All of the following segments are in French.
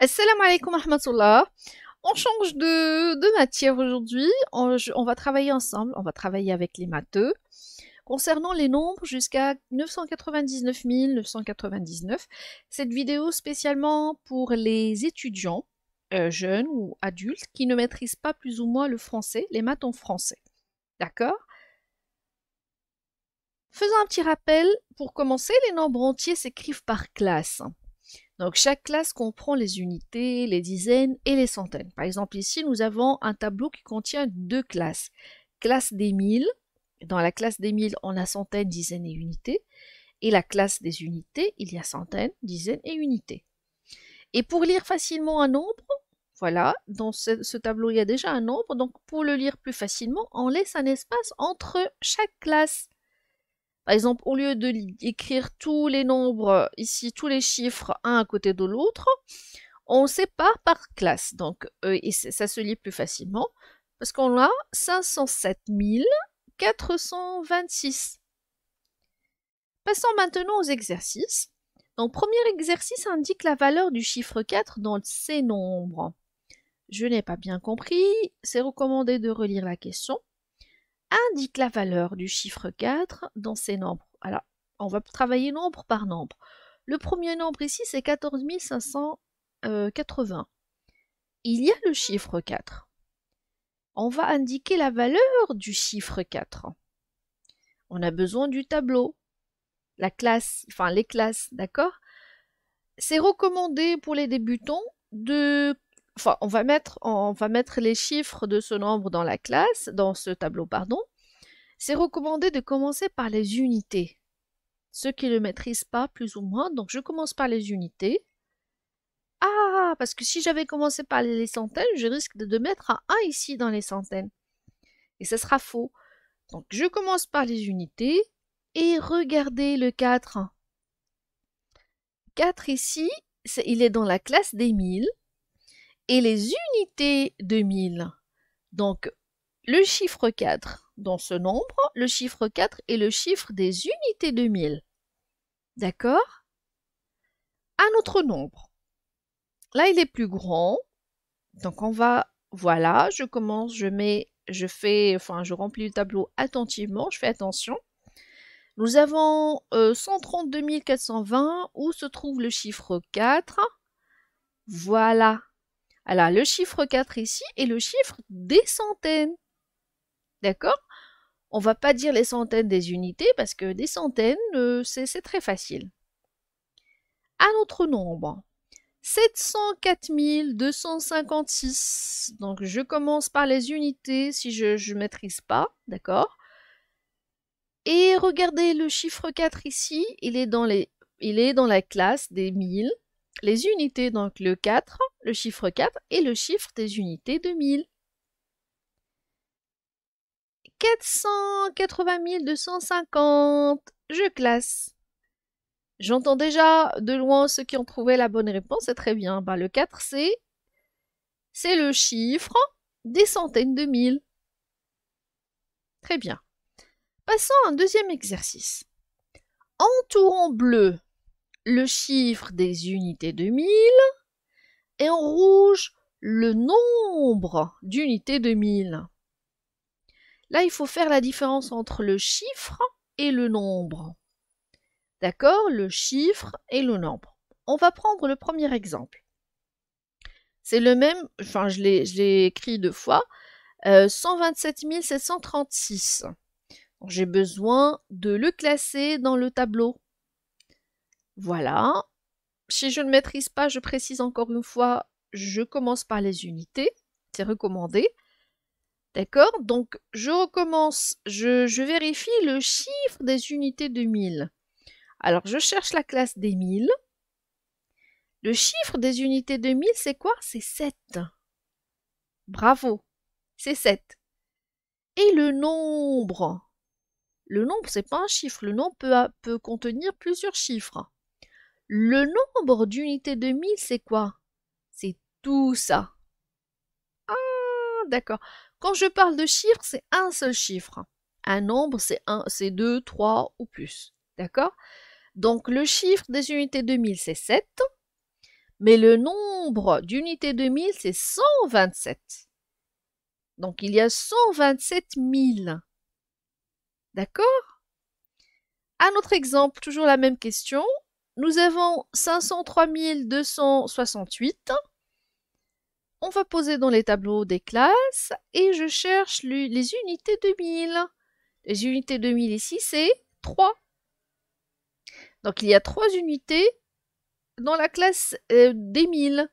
Assalamu alaikum rahmatullah. On change de, matière aujourd'hui. On, va travailler ensemble. On va travailler avec les matheux. Concernant les nombres jusqu'à 999 999, cette vidéo spécialement pour les étudiants, euh, jeunes ou adultes, qui ne maîtrisent pas plus ou moins le français, les maths en français. D'accord Faisons un petit rappel. Pour commencer, les nombres entiers s'écrivent par classe. Donc chaque classe comprend les unités, les dizaines et les centaines. Par exemple ici, nous avons un tableau qui contient deux classes. Classe des mille. Dans la classe des mille, on a centaines, dizaines et unités. Et la classe des unités, il y a centaines, dizaines et unités. Et pour lire facilement un nombre, voilà, dans ce, ce, tableau, il y a déjà un nombre. Donc pour le lire plus facilement, on laisse un espace entre chaque classe. Par exemple, au lieu de écrire tous les nombres, euh, ici tous les chiffres un à côté de l'autre, on sépare par classe. Donc, euh, ça se lit plus facilement parce qu'on a 507 426. Passons maintenant aux exercices. Donc, premier exercice indique la valeur du chiffre 4 dans ces nombres. Je n'ai pas bien compris, c'est recommandé de relire la question indique la valeur du chiffre 4 dans ces nombres. Alors, on va travailler nombre par nombre. Le premier nombre ici, c'est 14 580. Euh, Il y a le chiffre 4. On va indiquer la valeur du chiffre 4. On a besoin du tableau, la classe, enfin les classes, d'accord C'est recommandé pour les débutants de enfin, on va mettre, va mettre les chiffres de ce nombre dans la classe, dans ce tableau, pardon. C'est recommandé de commencer par les unités. Ceux qui ne maîtrisent pas, plus ou moins. Donc, je commence par les unités. Ah, parce que si j'avais commencé par les centaines, je risque de mettre un 1 ici dans les centaines. Et ce sera faux. Donc, je commence par les unités. Et regardez le 4. 4 ici, il est dans la classe des 1000 et les unités de 1000. Donc, le chiffre 4 dans ce nombre, le chiffre 4 est le chiffre des unités de 1000. D'accord Un autre nombre. Là, il est plus grand. Donc, on va... Voilà, je commence, je mets, je fais, enfin, je remplis le tableau attentivement, je fais attention. Nous avons 132 euh, 420 où se trouve le chiffre 4. Voilà, alors, le chiffre 4 ici est le chiffre des centaines. D'accord On va pas dire les centaines des unités parce que des centaines, euh, c'est très facile. Un autre nombre. 704 256. Donc, je commence par les unités si je ne maîtrise pas. D'accord Et regardez le chiffre 4 ici. Il est dans, les, il est dans la classe des 1000. Les unités, donc le 4 le chiffre 4 est le chiffre des unités de 1000. 480 250. Je classe. J'entends déjà de loin ceux qui ont trouvé la bonne réponse, c'est très bien. Ben, le 4, c'est, c'est le chiffre des centaines de mille. Très bien. Passons à un deuxième exercice. Entourons bleu le chiffre des unités de mille et en rouge le nombre d'unités de 1000 Là, il faut faire la différence entre le chiffre et le nombre. D'accord Le chiffre et le nombre. On va prendre le premier exemple. C'est le même, enfin je l'ai écrit deux fois, 127 euh, 736. J'ai besoin de le classer dans le tableau. Voilà, si je ne maîtrise pas, je précise encore une fois, je commence par les unités, c'est recommandé. D'accord Donc je recommence, je, vérifie le chiffre des unités de 1000. Alors je cherche la classe des 1000. Le chiffre des unités de 1000, c'est quoi C'est 7. Bravo, c'est 7. Et le nombre Le nombre, c'est pas un chiffre. Le nombre peut, peut contenir plusieurs chiffres. Le nombre d'unités de mille, c'est quoi C'est tout ça. Ah, d'accord. Quand je parle de chiffres, c'est un seul chiffre. Un nombre, c'est un, c'est 2, 3 ou plus. D'accord Donc le chiffre des unités de mille, c'est 7. Mais le nombre d'unités de mille, c'est 127. Donc il y a 127 000. D'accord Un autre exemple, toujours la même question nous avons 503 268. On va poser dans les tableaux des classes et je cherche les unités de mille. Les unités de 2000 ici, c'est 3. Donc il y a 3 unités dans la classe euh, des 1000.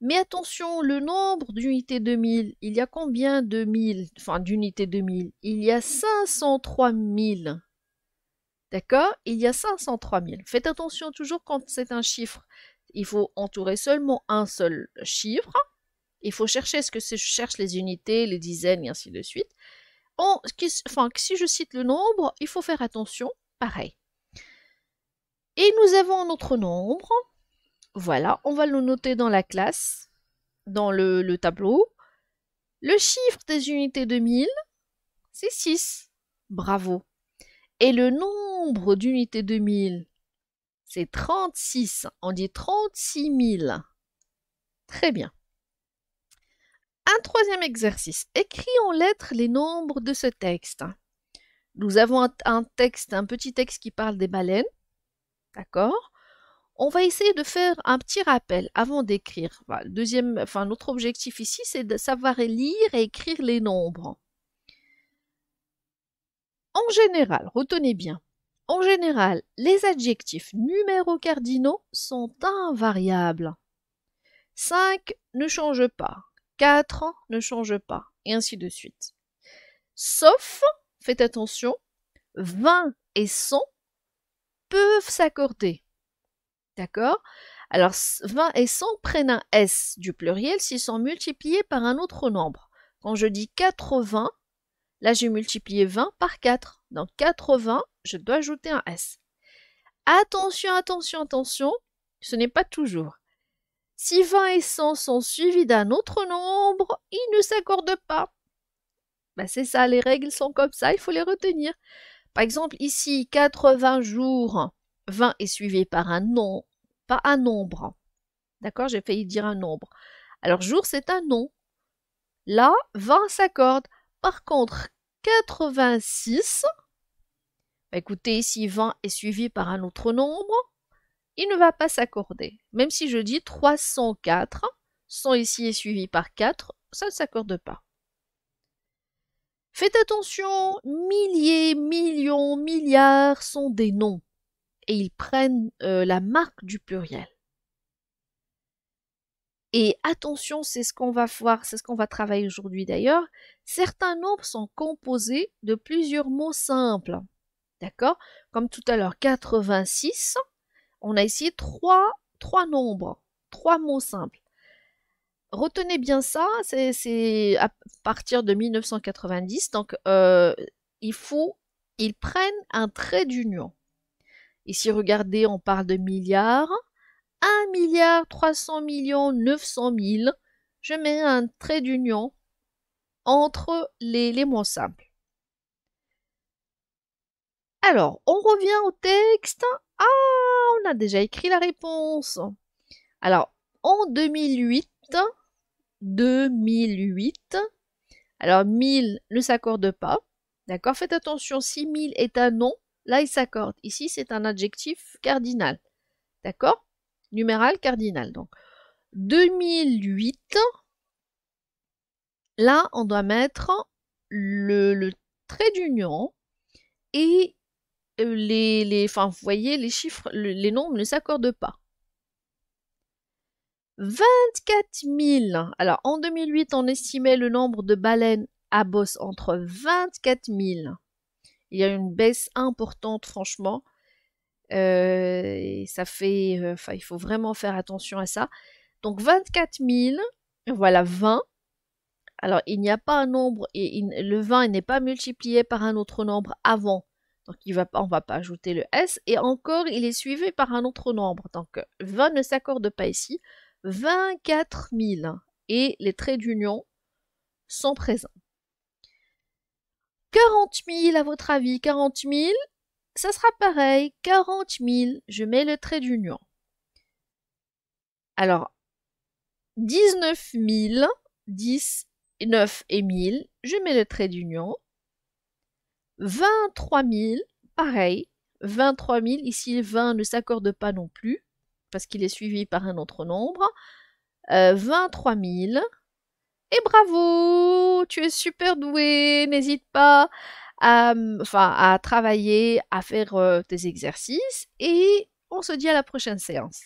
Mais attention, le nombre d'unités de 2000, il y a combien de 1000 Enfin, d'unités de 2000 Il y a 503 000. D'accord Il y a 503 000. Faites attention toujours quand c'est un chiffre. Il faut entourer seulement un seul chiffre. Il faut chercher ce que je cherche les unités, les dizaines et ainsi de suite. enfin, si je cite le nombre, il faut faire attention. Pareil. Et nous avons notre nombre. Voilà, on va le noter dans la classe, dans le, le tableau. Le chiffre des unités de 1000, c'est 6. Bravo. Et le nombre d'unités de mille, c'est 36. On dit 36 000. Très bien. Un troisième exercice. Écris en lettres les nombres de ce texte. Nous avons un texte, un petit texte qui parle des baleines. D'accord On va essayer de faire un petit rappel avant d'écrire. enfin, notre objectif ici, c'est de savoir lire et écrire les nombres. En général, retenez bien, en général, les adjectifs numéros cardinaux sont invariables. 5 ne change pas, 4 ne change pas, et ainsi de suite. Sauf, faites attention, 20 et 100 peuvent s'accorder. D'accord Alors 20 et 100 prennent un S du pluriel s'ils sont multipliés par un autre nombre. Quand je dis 80, Là, j'ai multiplié 20 par 4. Dans 80, je dois ajouter un S. Attention, attention, attention, ce n'est pas toujours. Si 20 et 100 sont suivis d'un autre nombre, ils ne s'accordent pas. Bah, c'est ça, les règles sont comme ça, il faut les retenir. Par exemple, ici, 80 jours, 20 est suivi par un nom, pas un nombre. D'accord J'ai failli dire un nombre. Alors, jour, c'est un nom. Là, 20 s'accorde. Par contre, 86. Bah, écoutez, si 20 est suivi par un autre nombre, il ne va pas s'accorder. Même si je dis 304, 100 ici est suivi par 4, ça ne s'accorde pas. Faites attention, milliers, millions, milliards sont des noms et ils prennent euh, la marque du pluriel. Et attention, c'est ce qu'on va voir, c'est ce qu'on va travailler aujourd'hui d'ailleurs. Certains nombres sont composés de plusieurs mots simples. D'accord Comme tout à l'heure, 86, on a ici trois, trois nombres, trois mots simples. Retenez bien ça, c'est à partir de 1990, donc euh, il faut, ils prennent un trait d'union. Ici, regardez, on parle de milliards, 1 milliard 300 millions 900 000, je mets un trait d'union entre les, les mots simples. Alors, on revient au texte. Ah, on a déjà écrit la réponse. Alors, en 2008, 2008, alors 1000 ne s'accorde pas. D'accord Faites attention, si 1000 est un nom, là il s'accorde. Ici, c'est un adjectif cardinal. D'accord numéral cardinal. Donc 2008, là on doit mettre le, trait d'union et euh, les, les enfin, vous voyez, les chiffres, les nombres ne s'accordent pas. 24 000. Alors en 2008, on estimait le nombre de baleines à bosse entre 24 000. Il y a une baisse importante, franchement et ça fait, euh, enfin, il faut vraiment faire attention à ça. Donc 24 000, voilà 20. Alors il n'y a pas un nombre, et le 20 n'est pas multiplié par un autre nombre avant. Donc il va, on ne va pas ajouter le S. Et encore, il est suivi par un autre nombre. Donc 20 ne s'accorde pas ici. 24 000. Et les traits d'union sont présents. 40 000 à votre avis 40 000 ça sera pareil, 40 000, je mets le trait d'union. Alors, 19 000, 10, 9 et 1000, je mets le trait d'union. 23 000, pareil, 23 000, ici 20 ne s'accorde pas non plus, parce qu'il est suivi par un autre nombre. Euh, 23 000, et bravo, tu es super doué, n'hésite pas à, enfin, à travailler, à faire euh, tes des exercices et on se dit à la prochaine séance.